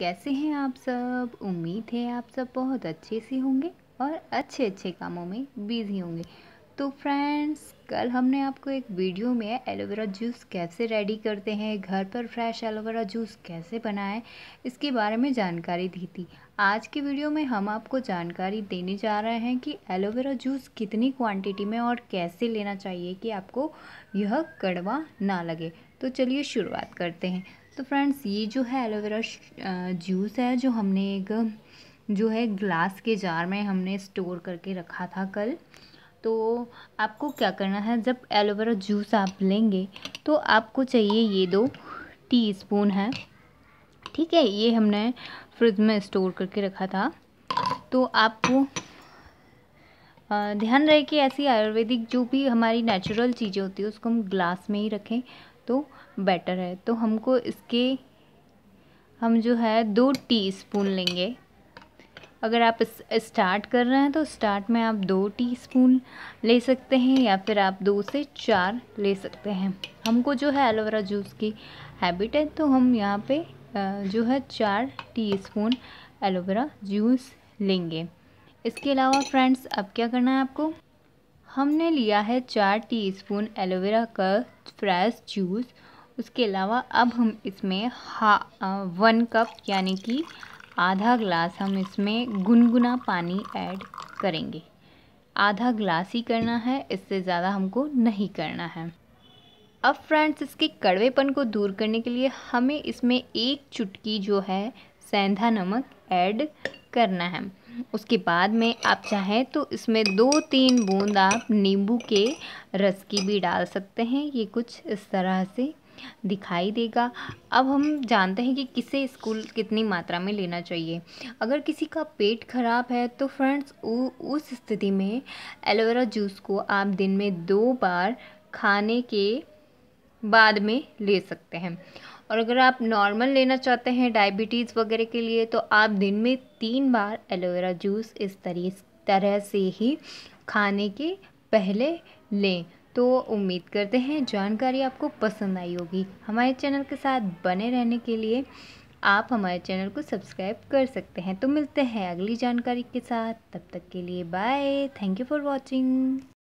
कैसे हैं आप सब उम्मीद है आप सब बहुत अच्छे से होंगे और अच्छे अच्छे कामों में बिज़ी होंगे तो फ्रेंड्स कल हमने आपको एक वीडियो में एलोवेरा जूस कैसे रेडी करते हैं घर पर फ्रेश एलोवेरा जूस कैसे बनाएं इसके बारे में जानकारी दी थी आज की वीडियो में हम आपको जानकारी देने जा रहे हैं कि एलोवेरा जूस कितनी क्वांटिटी में और कैसे लेना चाहिए कि आपको यह कड़वा ना लगे तो चलिए शुरुआत करते हैं तो फ्रेंड्स ये जो है एलोवेरा जूस है जो हमने एक जो है ग्लास के जार में हमने स्टोर करके रखा था कल तो आपको क्या करना है जब एलोवेरा जूस आप लेंगे तो आपको चाहिए ये दो टी स्पून है ठीक है ये हमने फ्रिज में स्टोर करके रखा था तो आपको ध्यान रहे कि ऐसी आयुर्वेदिक जो भी हमारी नेचुरल चीज़ें होती है उसको हम ग्लास में ही रखें तो बेटर है तो हमको इसके हम जो है दो टीस्पून लेंगे अगर आप स्टार्ट कर रहे हैं तो स्टार्ट में आप दो टीस्पून ले सकते हैं या फिर आप दो से चार ले सकते हैं हमको जो है एलोवेरा जूस की हैबिट है तो हम यहाँ पे जो है चार टीस्पून एलोवेरा जूस लेंगे इसके अलावा फ्रेंड्स अब क्या करना है आपको हमने लिया है चार टीस्पून एलोवेरा का फ्रेश जूस उसके अलावा अब हम इसमें हा वन कप यानी कि आधा ग्लास हम इसमें गुनगुना पानी ऐड करेंगे आधा ग्लास ही करना है इससे ज़्यादा हमको नहीं करना है अब फ्रेंड्स इसके कड़वेपन को दूर करने के लिए हमें इसमें एक चुटकी जो है सेंधा नमक ऐड करना है उसके बाद में आप चाहें तो इसमें दो तीन बूंद आप नींबू के रस की भी डाल सकते हैं ये कुछ इस तरह से दिखाई देगा अब हम जानते हैं कि किसे स्कूल कितनी मात्रा में लेना चाहिए अगर किसी का पेट खराब है तो फ्रेंड्स उस स्थिति में एलोवेरा जूस को आप दिन में दो बार खाने के बाद में ले सकते हैं और अगर आप नॉर्मल लेना चाहते हैं डायबिटीज़ वगैरह के लिए तो आप दिन में तीन बार एलोवेरा जूस इस तरी तरह से ही खाने के पहले लें तो उम्मीद करते हैं जानकारी आपको पसंद आई होगी हमारे चैनल के साथ बने रहने के लिए आप हमारे चैनल को सब्सक्राइब कर सकते हैं तो मिलते हैं अगली जानकारी के साथ तब तक के लिए bye thank you for watching